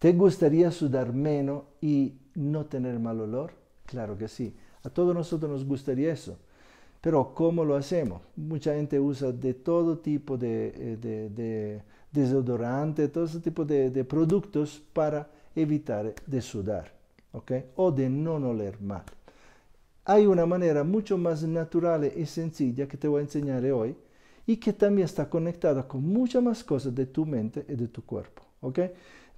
¿Te gustaría sudar menos y no tener mal olor? Claro que sí. A todos nosotros nos gustaría eso. Pero ¿cómo lo hacemos? Mucha gente usa de todo tipo de, eh, desodorante, todo ese tipo de, productos para evitar de sudar o de no oler mal. Hay una manera mucho más natural y sencilla que te voy a enseñar hoy y que también está conectada con muchas más cosas de tu mente y de tu cuerpo. ¿ok?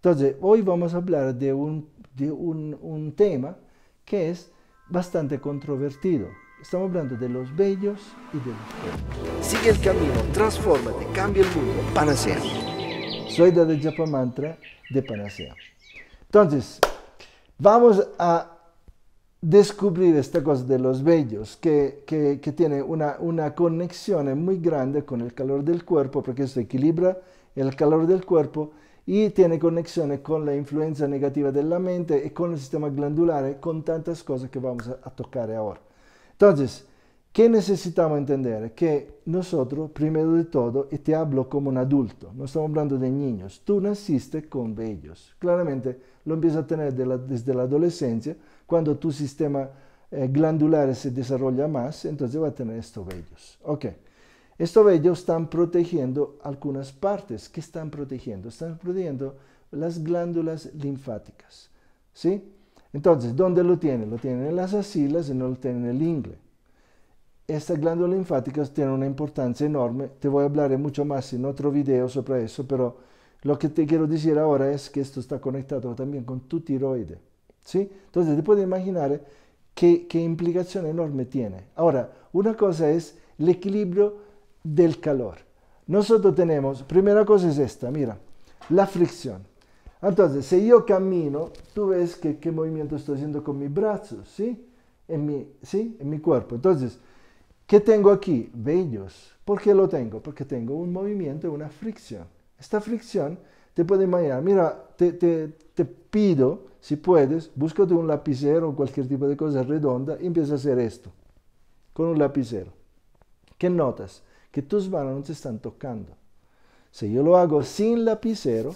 Entonces, hoy vamos a hablar de un, tema que es bastante controvertido. Estamos hablando de los bellos y de los Sigue el camino, transfórmate, cambia el mundo, Panacea. Soy Dada Japamantra de Panacea. Entonces, vamos a descubrir esta cosa de los bellos, que, tiene una, una, conexión muy grande con el calor del cuerpo, porque eso equilibra el calor del cuerpo I tiene conexione con la influenza negativa della mente e con il sistema glandular, con tantas cose che vamos a, tocar ora. Entonces, che necesitamos entender? Che noi, prima di tutto, e te hablo come un adulto, non stiamo parlando di niños, tu naciste con ellos. Claramente lo empiezas a tener desde la adolescencia, cuando tu sistema eh, glandular se desarrolla más, entonces va a tener estos vellos. Okay. Esto ellos están protegiendo algunas partes. ¿Qué están protegiendo? Están protegiendo las glándulas linfáticas. ¿Sí? Entonces, ¿dónde lo tienen? Lo tienen en las axilas y no lo tienen en el ingle. Estas glándulas linfáticas tienen una importancia enorme. Te voy a hablar mucho más en otro video sobre eso, pero lo que te quiero decir ahora es que esto está conectado también con tu tiroide. ¿Sí? Entonces, te puedes imaginar qué implicación enorme tiene. Ahora, una cosa es el equilibrio del calor. Nosotros tenemos, primera cosa es esta, mira, la fricción. Entonces, si yo camino, tú ves que, qué movimiento estoy haciendo con mis brazos, ¿sí? En mi, ¿sí? En mi cuerpo. Entonces, ¿qué tengo aquí? Vellos. ¿Por qué lo tengo? Porque tengo un movimiento, una fricción. Esta fricción te puede imaginar, mira, te, te pido, si puedes, búscate un lapicero o cualquier tipo de cosa redonda y empieza a hacer esto, con un lapicero. ¿Qué notas? que tus manos no te están tocando. Si yo lo hago sin lapicero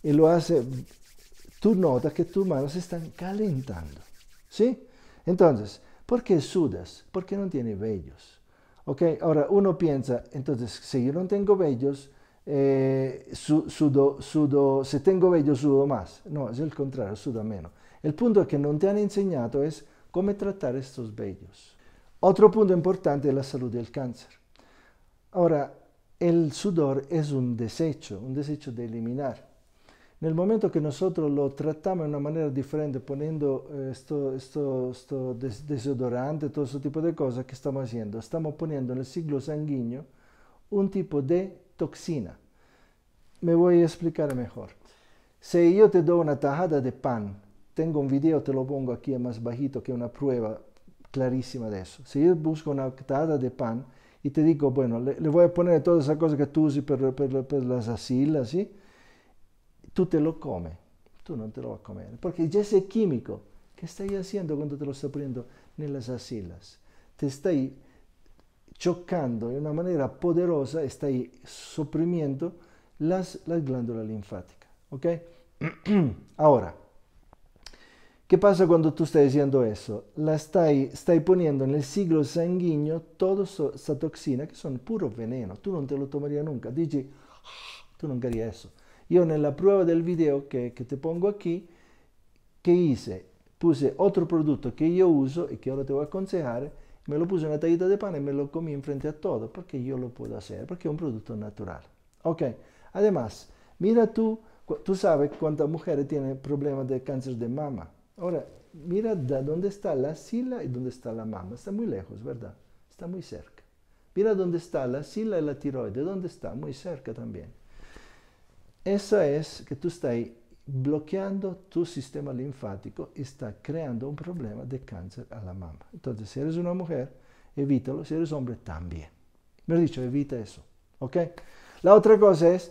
y lo hace, tú notas que tus manos se están calentando. ¿Sí? Entonces, ¿por qué sudas? Porque no tiene vellos. ¿Ok? Ahora, uno piensa, entonces, si yo no tengo vellos, eh, sudo, sudo, se tengo vello sudo más. No, es el contrario, suda menos. El punto que no te han enseñado es cómo tratar estos vellos. Otro punto importante es la salud del cáncer. Ahora, el sudor es un desecho, un desecho de eliminar. En el momento que nosotros lo tratamos de una manera diferente, poniendo eh, esto, esto, todo desodorante, todo ese tipo de cosas, que estamos haciendo? Estamos poniendo en el ciclo sanguíneo un tipo de toxina. Me voy a explicar mejor. Si yo te doy una tajada de pan, tengo un video, te lo pongo aquí más bajito, que una prueba clarísima de eso. Si yo busco una tajada de pan, y te digo, bueno, le, voy a poner todas esas cosas que tú usas, para pues, las asilas, ¿sí? Tú te lo comes, tú no te lo vas a comer, porque ya ese químico, ¿qué estáis haciendo cuando te lo está poniendo en las asilas? Te estáis chocando de una manera poderosa, estáis suprimiendo las, las glándulas linfáticas, ¿ok? Ahora, ¿Qué pasa cuando tú estás diciendo eso? La stai poniendo en el siglo sanguíneo toda esa toxina que son puro veneno. Tú no te lo tomarías nunca. Dici, tú no querías eso. Yo en la prueba del video que, te pongo aquí, ¿qué hice? Puse otro producto que yo uso y que ahora te voy a aconsejar. Me lo puse en una tallita de pan y me lo comí enfrente a todo porque yo lo puedo hacer, porque es un producto natural. Ok, además, mira tú, tú sabes cuántas mujeres tienen problemas de cáncer de mama Ahora, mira dónde está la sila y dónde está la mama. Está muy lejos, ¿verdad? Está muy cerca. Mira dónde está la sila y la tiroide. ¿Dónde está? Muy cerca también. Eso es que tú estás bloqueando tu sistema linfático y está creando un problema de cáncer a la mama. Entonces, si eres una mujer, evítalo. Si eres hombre, también. Me he dicho, evita eso. ¿Ok? La otra cosa es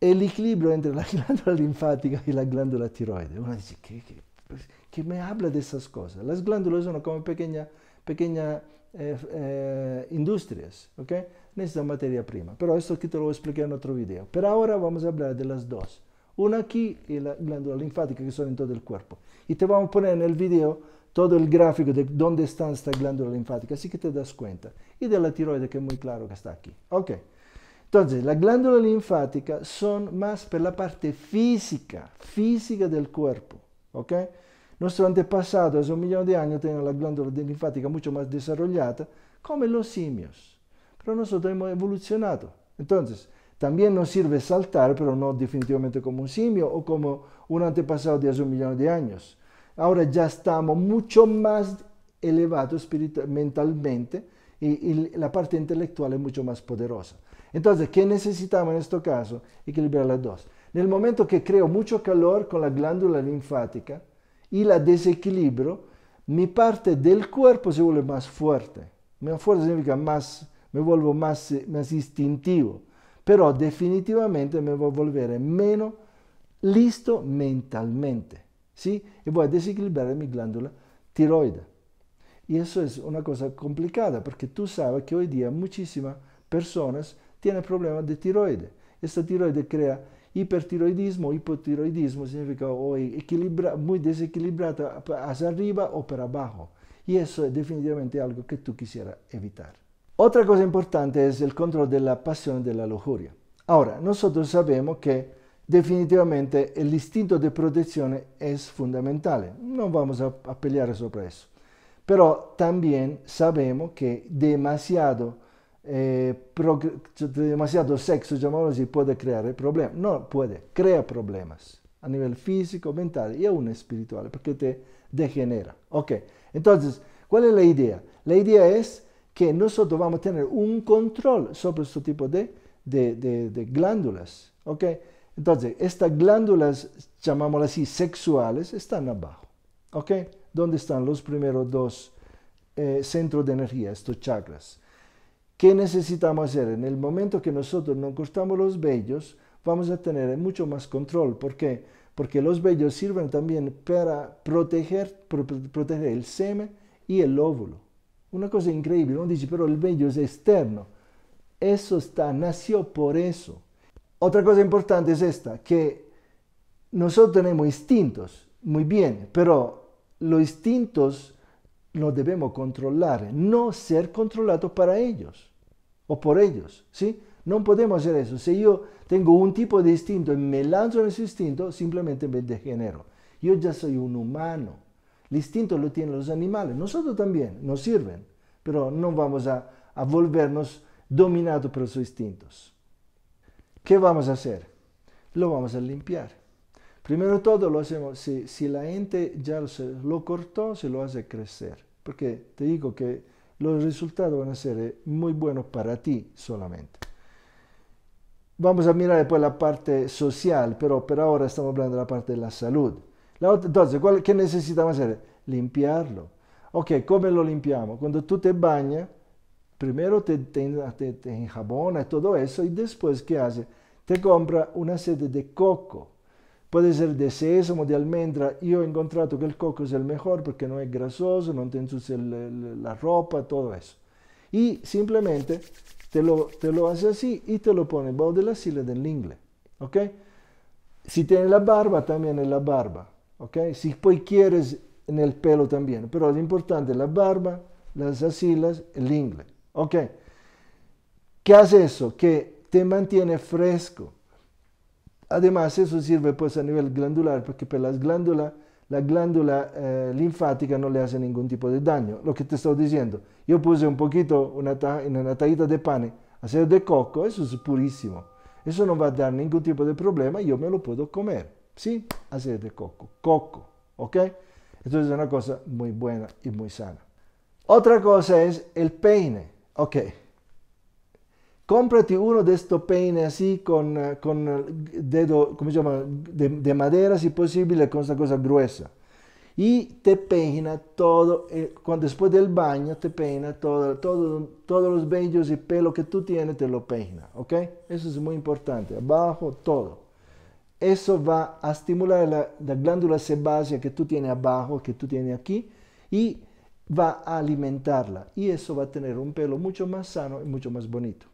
el equilibrio entre la glándula linfática y la glándula tiroide. Uno dice, ¿qué? qué pues, que me habla de esas cosas? Las glándulas son como pequeñas pequeña eh, eh, industrias, ¿ok? Necesitan materia prima. Pero esto aquí te lo voy a explicar en otro video. Pero ahora vamos a hablar de las dos. Una aquí y la glándula linfática que son en todo el cuerpo. Y te vamos a poner en el video todo el gráfico de dónde está esta glándula linfática, así que te das cuenta. Y de la tiroide que es muy claro que está aquí. Ok. Entonces, la glándula linfática son más por la parte física, física del cuerpo. Nuestro antepasado antepasado hace un millón de años tenía la glándula linfática mucho más desarrollada, como los simios. Pero nosotros hemos evolucionado. Entonces, también nos sirve saltar, pero no definitivamente como un simio o como un antepasado de hace un millón de años. Ahora ya estamos mucho más elevados mentalmente y, y, la parte intelectual es mucho más poderosa. Entonces, ¿qué necesitamos en este caso? Equilibrar las dos. Nel momento che creo mucho calor con la glándula linfática e la desequilibro, mi parte del cuerpo se vuelve más fuerte. Más fuerte significa más, me vuelvo más, más instintivo, Però definitivamente me voy a volver menos listo mentalmente, ¿sí? Y voy a desequilibrar mi glándula tiroide. Y eso es una cosa complicada porque tú sabes que hoy día muchísimas personas tienen problemas de tiroide. Esta tiroide crea hipertiroidismo, hipotiroidismo significa o equilibra, muy desequilibrado hacia arriba o para abajo. Y eso es definitivamente algo que tú quisieras evitar. Otra cosa importante es el control de la pasión de la lujuria. Ahora, nosotros sabemos que definitivamente el instinto de protección es fundamental. No vamos a, a pelear sobre eso. Pero también sabemos que demasiado eh, demasiado sexo, llamémoslo así, puede crear problemas. No puede, crea problemas a nivel físico, mental y aún espiritual, porque te degenera. entonces, ¿cuál es la idea? La idea es que nosotros vamos a tener un control sobre este tipo de, glándulas. Entonces, estas glándulas, llamámoslas así, sexuales, están abajo. ¿Dónde están los primeros dos eh, centros de energía, estos chakras? ¿Qué necesitamos hacer? En el momento que nosotros nos cortamos los vellos, vamos a tener mucho más control. ¿Por qué? Porque los vellos sirven también para proteger, proteger el semen y el óvulo. Una cosa increíble, uno dice, pero el vello es externo. Eso está, nació por eso. Otra cosa importante es esta, que nosotros tenemos instintos, muy bien, pero los instintos los debemos controlar, no ser controlados para ellos por ellos, ¿sí? No podemos hacer eso. Si yo tengo un tipo de instinto y me lanzo en ese instinto, simplemente me degenero. Yo ya soy un humano. El instinto lo tienen los animales. Nosotros también nos sirven, pero no vamos a, volvernos dominados por sus instintos. ¿Qué vamos a hacer? Lo vamos a limpiar. Primero todo lo hacemos, si, la ente ya lo cortó, se lo hace crecer. Porque te digo que los resultados van a ser eh, muy buenos para ti solamente. Vamos a mirar después la parte social, pero por ahora estamos hablando de la parte de la salud. La otra, entonces, ¿qué necesitamos hacer? Limpiarlo. Ok, ¿cómo lo limpiamos? Cuando tú te bañas, primero te, te, te, te todo eso, y después, ¿qué hace? Te compra una sede de coco Puede ser de sésamo, de almendra. Yo he encontrado que el coco es el mejor porque no es grasoso, no te ensucia la ropa, todo eso. Y simplemente te lo, te lo hace así y te lo pone bajo de las islas del inglés ¿Ok? Si tienes la barba, también en la barba. ¿Ok? Si poi pues quieres, en el pelo también. Pero lo importante la barba, las axilas, el inglés ¿Ok? ¿Qué hace eso? Que te mantiene fresco. Además, eso sirve pues a nivel glandular, porque para pues, las glándulas, la glándula eh, linfática no le hace ningún tipo de daño. Lo que te estoy diciendo, yo puse un poquito una en una tajita de pan, hacer de coco, eso es purísimo. Eso no va a dar ningún tipo de problema, yo me lo puedo comer. Sí, hacer de coco, coco, ¿ok? Entonces es una cosa muy buena y muy sana. Otra cosa es el peine, ¿ok? cómprate uno de estos peines así con, eh, con eh, dedo, como se llama? De, madera si posible, con esta cosa gruesa. Y te peina todo, eh, cuando después del baño te peina todo, todos los vellos y pelo que tú tienes, te lo peina, ¿ok? Eso es muy importante, abajo todo. Eso va a estimular la glándula sebácea que tú tienes abajo, que tú tienes aquí, y va a alimentarla. Y eso va a tener un pelo mucho más sano y mucho más bonito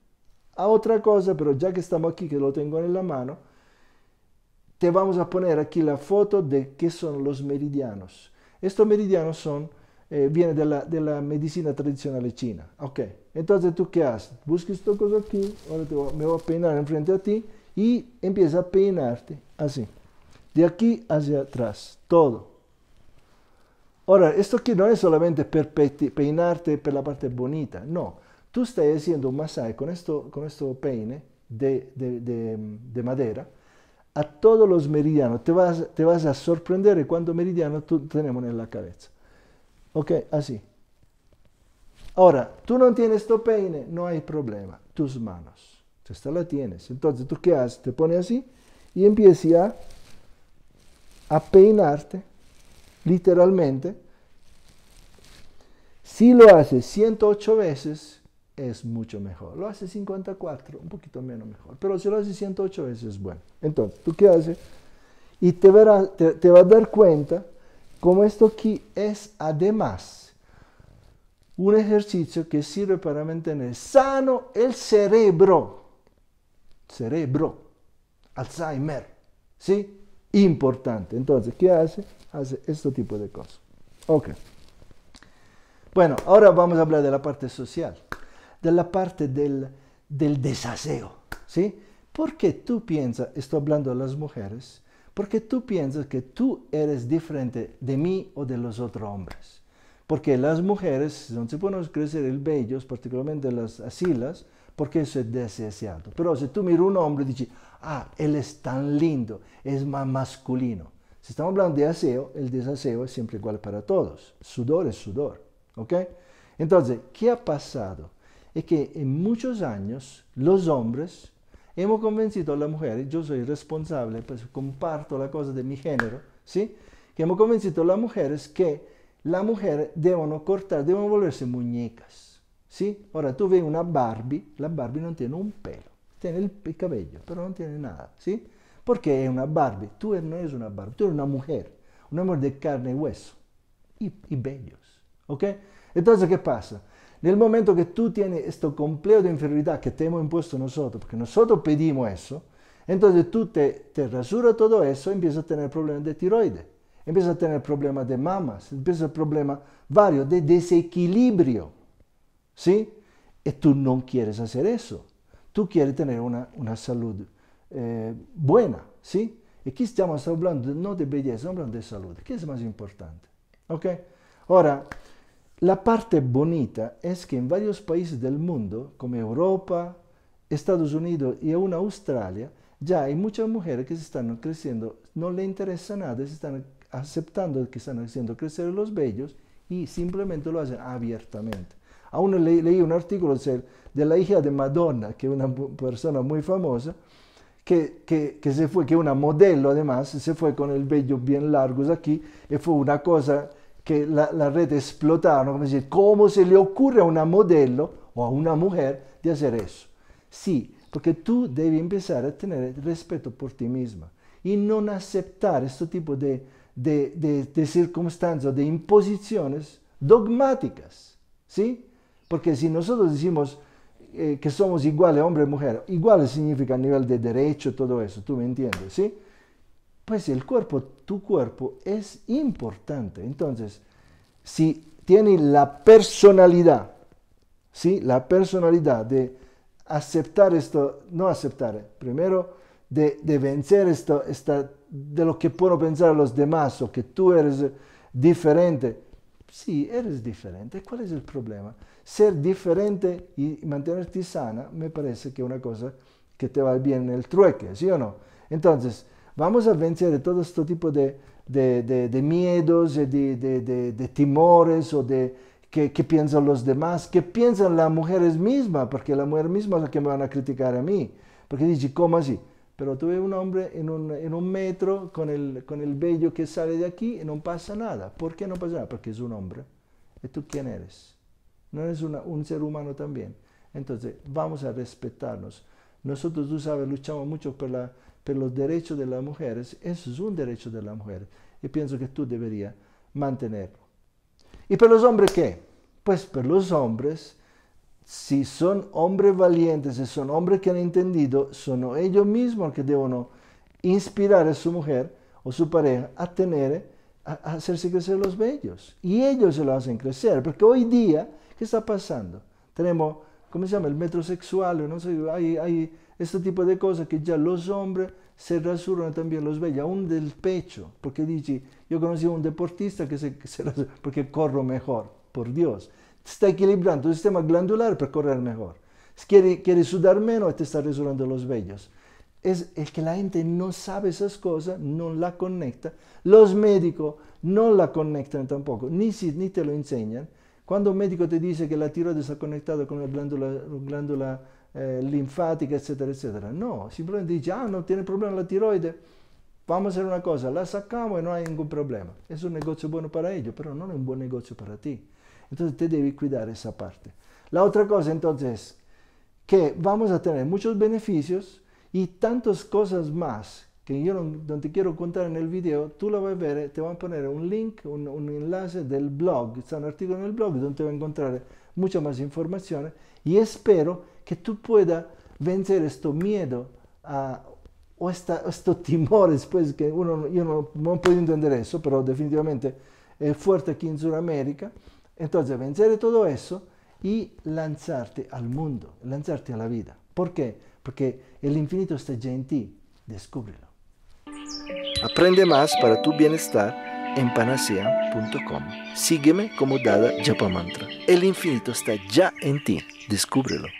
a otra cosa, pero ya que estamos aquí, que lo tengo en la mano, te vamos a poner aquí la foto de qué son los meridianos. Estos meridianos son, eh, vienen de la, medicina tradicional china. Ok, entonces tú qué haces? Buscas esta cosa aquí, ahora te me voy a peinar enfrente a ti y empieza a peinarte así, de aquí hacia atrás, todo. Ahora, esto aquí no es solamente para peinarte por la parte bonita, no tú estás haciendo un masaje con esto, con esto peine de, madera a todos los meridianos. Te vas, te vas a sorprender cuando meridiano tú tenemos en la cabeza. Ok, así. Ahora, tú no tienes tu peine, no hay problema. Tus manos, esta la tienes. Entonces, ¿tú qué haces? Te pones así y empiezas a, a peinarte, literalmente. Si lo haces 108 veces, es mucho mejor. Lo hace 54, un poquito menos mejor. Pero si lo hace 108 veces es bueno. Entonces, ¿tú qué haces? Y te, verás, te, vas a dar cuenta como esto aquí es además un ejercicio que sirve para mantener sano el cerebro. Cerebro. Alzheimer. ¿Sí? Importante. Entonces, ¿qué hace? Hace este tipo de cosas. Ok. Bueno, ahora vamos a hablar de la parte social de la parte del, del desaseo, ¿sí? Porque tú piensas, estoy hablando a las mujeres, porque tú piensas que tú eres diferente de mí o de los otros hombres. Porque las mujeres no se pueden crecer el vello, particularmente las asilas, porque eso es deseado. Pero si tú miras un hombre y dices, ah, él es tan lindo, es más masculino. Si estamos hablando de aseo, el desaseo es siempre igual para todos. Sudor es sudor, ¿ok? Entonces, ¿qué ha pasado? es que en muchos años los hombres hemos convencido a las mujeres, yo soy responsable, pues comparto la cosa de mi género, ¿sí? Que hemos convencido a las mujeres que las mujeres deben cortar, deben volverse muñecas, ¿sí? Ahora tú ves una Barbie, la Barbie no tiene un pelo, tiene el cabello, pero no tiene nada, ¿sí? Porque es una Barbie, tú no eres una Barbie, tú eres una mujer, una mujer de carne y hueso y, y bellos, ¿ok? Entonces, ¿qué pasa? el momento que tú tienes este completo de inferioridad que te hemos impuesto nosotros, porque nosotros pedimos eso, entonces tú te, te rasuras todo eso y e empiezas a tener problemas de tiroides, empiezas a tener problemas de mamas, empiezas a tener problemas varios de desequilibrio. ¿Sí? Y tú no quieres hacer eso. Tú quieres tener una, una salud eh, buena, ¿sí? Y aquí estamos hablando no de belleza, estamos hablando de salud, qué es más importante. ¿Ok? Ahora, la parte bonita es que en varios países del mundo, como Europa, Estados Unidos y aún Australia, ya hay muchas mujeres que se están creciendo, no le interesa nada, se están aceptando que están haciendo crecer los bellos y simplemente lo hacen abiertamente. Aún leí un artículo de la hija de Madonna, que es una persona muy famosa, que, se fue, que una modelo además, se fue con el vello bien largo aquí, y fue una cosa que la, red explotaron, como ¿cómo se le ocurre a una modelo o a una mujer de hacer eso? Sí, porque tú debes empezar a tener respeto por ti misma y no aceptar este tipo de, de, de, circunstancias, de imposiciones dogmáticas, ¿sí? Porque si nosotros decimos eh, que somos iguales, hombre y mujer, igual significa a nivel de derecho, todo eso, tú me entiendes, ¿sí? pues el cuerpo, tu cuerpo es importante. Entonces, si tiene la personalidad, ¿sí? La personalidad de aceptar esto, no aceptar, primero de, de vencer esto, de lo que puedo pensar los demás o que tú eres diferente. Sí, eres diferente. ¿Cuál es el problema? Ser diferente y mantenerte sana me parece que es una cosa que te va bien en el trueque, ¿sí o no? Entonces, vamos a vencer de todo este tipo de, de, de, de miedos, de, timores o de qué, piensan los demás, qué piensan las mujeres mismas, porque la mujer misma es la que me van a criticar a mí. Porque dije ¿cómo así? Pero tuve un hombre en un, en un metro con el, con el vello que sale de aquí y no pasa nada. ¿Por qué no pasa nada? Porque es un hombre. ¿Y tú quién eres? No eres una, un ser humano también. Entonces, vamos a respetarnos. Nosotros, tú sabes, luchamos mucho por la, pero los derechos de las mujeres, eso es un derecho de las mujeres. Y pienso que tú deberías mantenerlo. ¿Y para los hombres qué? Pues para los hombres, si son hombres valientes, si son hombres que han entendido, son ellos mismos los que deben inspirar a su mujer o su pareja a tener, a, hacerse crecer los bellos. Y ellos se lo hacen crecer, porque hoy día, ¿qué está pasando? Tenemos, ¿cómo se llama? El metrosexual, no sé, hay este tipo de cosas que ya los hombres se rasuran también los bellos, aún del pecho, porque dice, yo conocí a un deportista que se, porque corro mejor, por Dios. Está equilibrando el sistema glandular para correr mejor. quiere, quiere sudar menos, te está rasurando los vellos. Es, el que la gente no sabe esas cosas, no la conecta. Los médicos no la conectan tampoco, ni, ni te lo enseñan. Quando un medico ti dice che la tiroide sta connectata con la glandola, una glandola eh, linfatica, eccetera, eccetera, no, simplemente dice, ah, non tiene problema la tiroide, vamo a fare una cosa, la sacchiamo e non hai nessun problema. È un negozio buono per ellos, però non è un buon negozio per te. Entonces te devi cuidare esa parte. La otra cosa entonces es que vamos a tener muchos beneficios y tantas cosas más que yo no, no, te quiero contar en video, tu la vas a ver, te van a poner un link, un, un enlace del blog, está un artículo en blog dove vas a incontrare molta più informazione, y spero che tu puedas vencer questo miedo a, o, questo timore, timores, pues uno, yo no, no puedo entender eso, pero definitivamente es fuerte in Sud America, Entonces, vencer tutto questo e lanzarte al mondo, lanzarte alla vita. Perché? Perché l'infinito sta già in está ya ti, descúbrelo. Aprende más para tu bienestar en panacea.com. Sígueme como Dada Japamantra. El infinito está ya en ti. Descúbrelo.